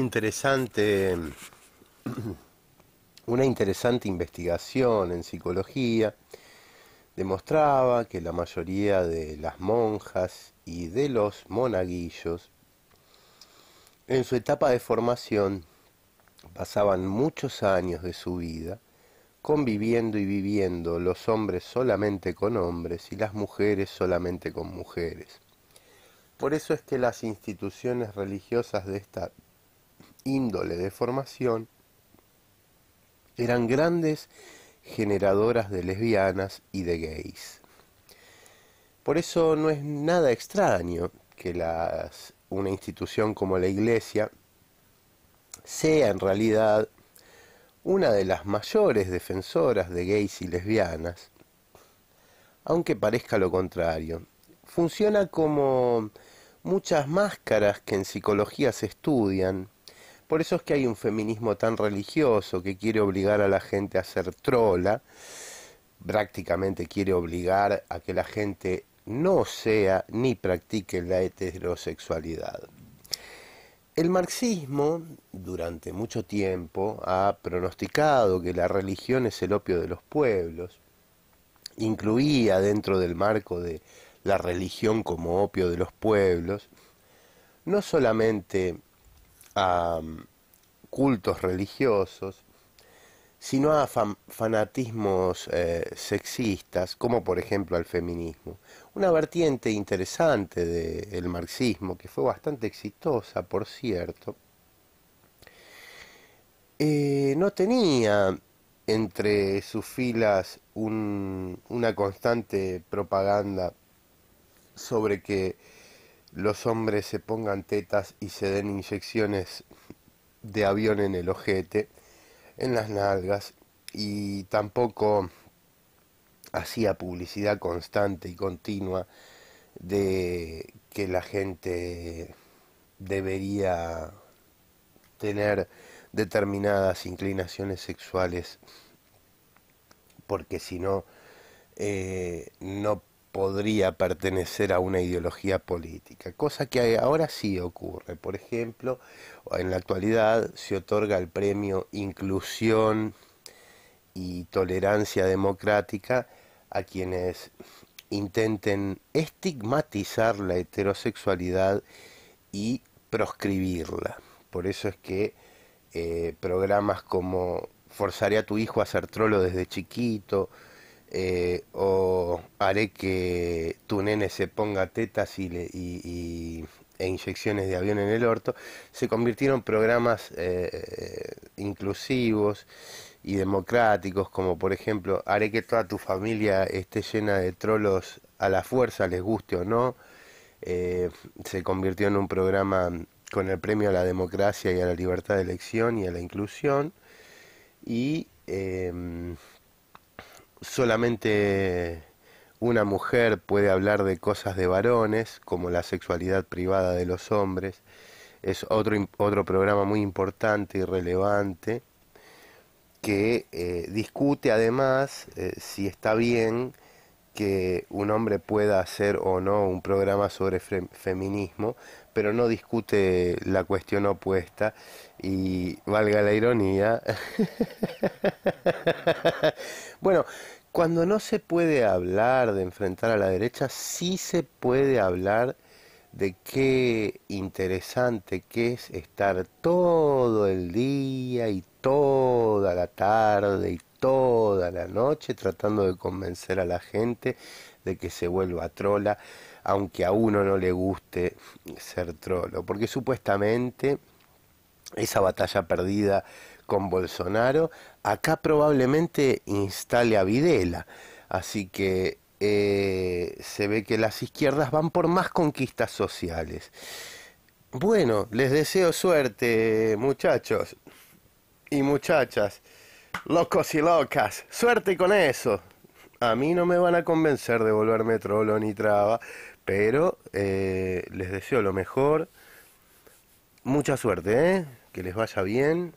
Interesante, una interesante investigación en psicología demostraba que la mayoría de las monjas y de los monaguillos en su etapa de formación pasaban muchos años de su vida conviviendo y viviendo los hombres solamente con hombres y las mujeres solamente con mujeres. Por eso es que las instituciones religiosas de esta índole de formación, eran grandes generadoras de lesbianas y de gays. Por eso no es nada extraño que una institución como la Iglesia sea en realidad una de las mayores defensoras de gays y lesbianas, aunque parezca lo contrario. Funciona como muchas máscaras que en psicología se estudian, por eso es que hay un feminismo tan religioso que quiere obligar a la gente a ser trola, prácticamente quiere obligar a que la gente no sea ni practique la heterosexualidad. El marxismo durante mucho tiempo ha pronosticado que la religión es el opio de los pueblos, incluía dentro del marco de la religión como opio de los pueblos, no solamente a um, cultos religiosos, sino a fanatismos eh, sexistas, como por ejemplo al feminismo. Una vertiente interesante del marxismo, que fue bastante exitosa, por cierto, eh, no tenía entre sus filas un, una constante propaganda sobre que los hombres se pongan tetas y se den inyecciones de avión en el ojete, en las nalgas, y tampoco hacía publicidad constante y continua de que la gente debería tener determinadas inclinaciones sexuales porque si no eh, no podría pertenecer a una ideología política, cosa que ahora sí ocurre. Por ejemplo, en la actualidad se otorga el premio Inclusión y Tolerancia Democrática a quienes intenten estigmatizar la heterosexualidad y proscribirla. Por eso es que eh, programas como Forzaré a tu hijo a ser trolo desde chiquito, eh, o haré que tu nene se ponga tetas y, e inyecciones de avión en el orto, se convirtieron programas eh, eh, inclusivos y democráticos, como por ejemplo, haré que toda tu familia esté llena de trolos a la fuerza, les guste o no, se convirtió en un programa con el premio a la democracia y a la libertad de elección y a la inclusión, y solamente una mujer puede hablar de cosas de varones, como la sexualidad privada de los hombres. Es otro, otro programa muy importante y relevante que eh, discute además eh, si está bien que un hombre pueda hacer o no un programa sobre feminismo, pero no discute la cuestión opuesta y valga la ironía. bueno, cuando no se puede hablar de enfrentar a la derecha, sí se puede hablar de qué interesante que es estar todo el día y toda la tarde y toda la noche tratando de convencer a la gente de que se vuelva trola, aunque a uno no le guste ser trolo, porque supuestamente esa batalla perdida con Bolsonaro acá probablemente instale a Videla, así que eh, se ve que las izquierdas van por más conquistas sociales. Bueno, les deseo suerte, muchachos y muchachas, locos y locas, suerte con eso. A mí no me van a convencer de volverme trolo ni traba, pero eh, les deseo lo mejor. Mucha suerte, ¿eh? que les vaya bien.